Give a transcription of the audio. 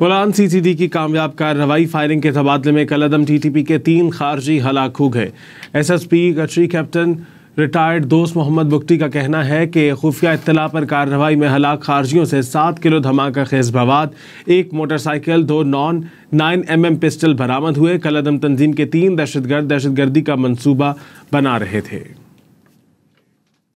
सी CCD की कामयाब कार्रवाई फायरिंग के तबादले में कलदम टीटीपी के तीन खारजी हलाक हो गए एसएसपी कचरी कैप्टन रिटायर्ड दोस्त मोहम्मद बुक्टी का कहना है कि खुफिया इतला पर कार्रवाई में हलाक खारजियों से सात किलो धमाका खेज बवाद एक मोटरसाइकिल दो नॉन नाइन एम एम पिस्टल बरामद हुए कलदम तंजीम के तीन दहशतगर्द दहशतगर्दी का मनसूबा बना रहे थे